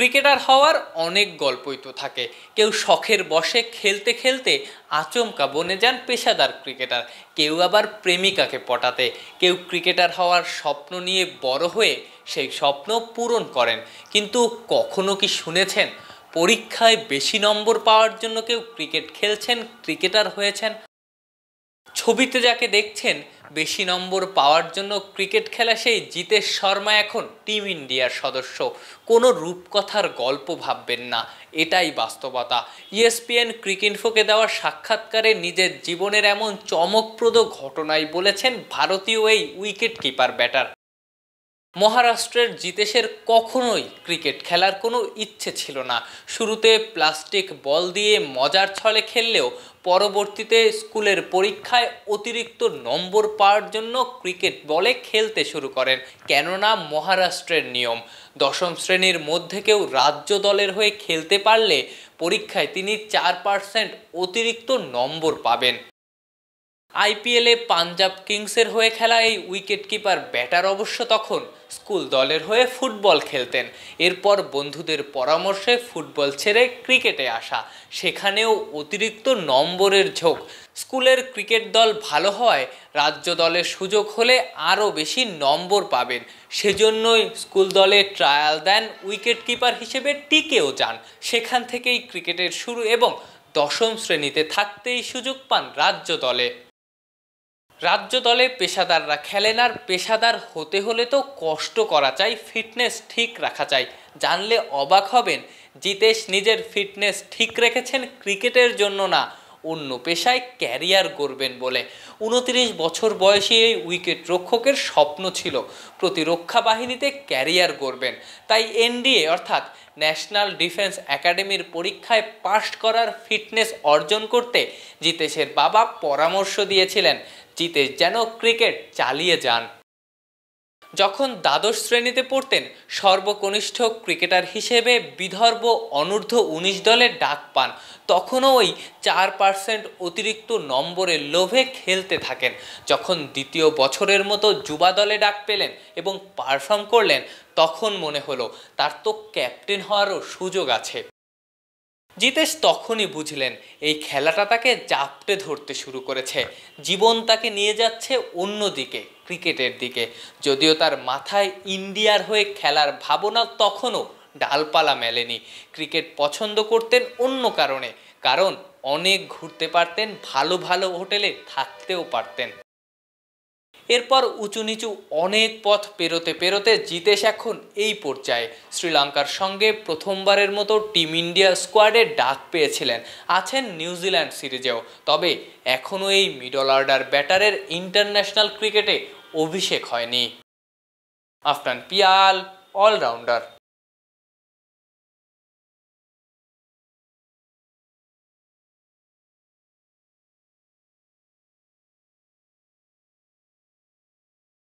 cricketer হওয়ার অনেক গল্পই তো থাকে কেউ শখের বসে খেলতে খেলতে আচমকা বনে যান পেশাদার ক্রিকেটার কেউ আবার প্রেমিকাকে পটাতে কেউ ক্রিকেটার হওয়ার স্বপ্ন নিয়ে বড় হয়ে সেই স্বপ্ন পূরণ করেন কিন্তু কখনো কি শুনেছেন পরীক্ষায় বেশি নম্বর পাওয়ার জন্য কেউ ক্রিকেট খেলছেন ক্রিকেটার হয়েছেন ছবিতে যাকে দেখছেন বেশি নম্বর পাওয়ার জন্য ক্রিকেট খেলা সেই জিতেশ শর্মা এখন টিম ইন্ডিয়ার সদস্য কোনো রূপকথার গল্প ভাববেন না এটাই বাস্তবতা ইএসপিএন ফোকে দেওয়া সাক্ষাৎকারে নিজের জীবনের এমন চমকপ্রদ ঘটনাই বলেছেন ভারতীয় এই উইকেট কিপার ব্যাটার মহারাষ্ট্রের জিতেশের কখনোই ক্রিকেট খেলার কোনো ইচ্ছে ছিল না শুরুতে প্লাস্টিক বল দিয়ে মজার ছলে খেললেও পরবর্তীতে স্কুলের পরীক্ষায় অতিরিক্ত নম্বর পাওয়ার জন্য ক্রিকেট বলে খেলতে শুরু করেন কেননা মহারাষ্ট্রের নিয়ম দশম শ্রেণীর মধ্যে কেউ রাজ্য দলের হয়ে খেলতে পারলে পরীক্ষায় তিনি চার পার্সেন্ট অতিরিক্ত নম্বর পাবেন আইপিএলে পাঞ্জাব কিংসের হয়ে খেলা এই উইকেট কিপার ব্যাটার অবশ্য তখন স্কুল দলের হয়ে ফুটবল খেলতেন এরপর বন্ধুদের পরামর্শে ফুটবল ছেড়ে ক্রিকেটে আসা সেখানেও অতিরিক্ত নম্বরের ঝোঁক স্কুলের ক্রিকেট দল ভালো হয় রাজ্য দলের সুযোগ হলে আরও বেশি নম্বর পাবেন সেজন্যই স্কুল দলে ট্রায়াল দেন উইকেট কিপার হিসেবে টিকেও যান সেখান থেকেই ক্রিকেটের শুরু এবং দশম শ্রেণীতে থাকতেই সুযোগ পান রাজ্য দলে রাজ্য দলে পেশাদাররা খেলেন আর পেশাদার হতে হলে তো কষ্ট করা চাই ফিটনেস ঠিক রাখা চাই জানলে অবাক হবেন জিতেশ নিজের ফিটনেস ঠিক রেখেছেন ক্রিকেটের জন্য না অন্য পেশায় ক্যারিয়ার করবেন বলে উনত্রিশ বছর বয়সী এই উইকেট রক্ষকের স্বপ্ন ছিল প্রতিরক্ষা বাহিনীতে ক্যারিয়ার করবেন তাই এনডিএ অর্থাৎ ন্যাশনাল ডিফেন্স একাডেমির পরীক্ষায় পাশ করার ফিটনেস অর্জন করতে জিতেশের বাবা পরামর্শ দিয়েছিলেন জিতেশ যেন ক্রিকেট চালিয়ে যান যখন দ্বাদশ শ্রেণীতে পড়তেন সর্বকনিষ্ঠ ক্রিকেটার হিসেবে বিদর্ভ অনূর্ধ্ব উনিশ দলে ডাক পান তখনও ওই চার পার্সেন্ট অতিরিক্ত নম্বরের লোভে খেলতে থাকেন যখন দ্বিতীয় বছরের মতো যুবা দলে ডাক পেলেন এবং পারফর্ম করলেন তখন মনে হলো তার তো ক্যাপ্টেন হওয়ারও সুযোগ আছে জিতেশ তখনই বুঝলেন এই খেলাটা তাকে জাপটে ধরতে শুরু করেছে জীবন তাকে নিয়ে যাচ্ছে অন্যদিকে ক্রিকেটের দিকে যদিও তার মাথায় ইন্ডিয়ার হয়ে খেলার ভাবনা তখনও ডালপালা মেলেনি ক্রিকেট পছন্দ করতেন অন্য কারণে কারণ অনেক ঘুরতে পারতেন ভালো ভালো হোটেলে থাকতেও পারতেন এরপর উঁচু নিচু অনেক পথ পেরোতে পেরোতে জিতেশ এখন এই পর্যায়ে শ্রীলঙ্কার সঙ্গে প্রথমবারের মতো টিম ইন্ডিয়া স্কোয়াডে ডাক পেয়েছিলেন আছেন নিউজিল্যান্ড সিরিজেও তবে এখনও এই মিডল অর্ডার ব্যাটারের ইন্টারন্যাশনাল ক্রিকেটে অভিষেক হয়নি আফটান পিয়াল অলরাউন্ডার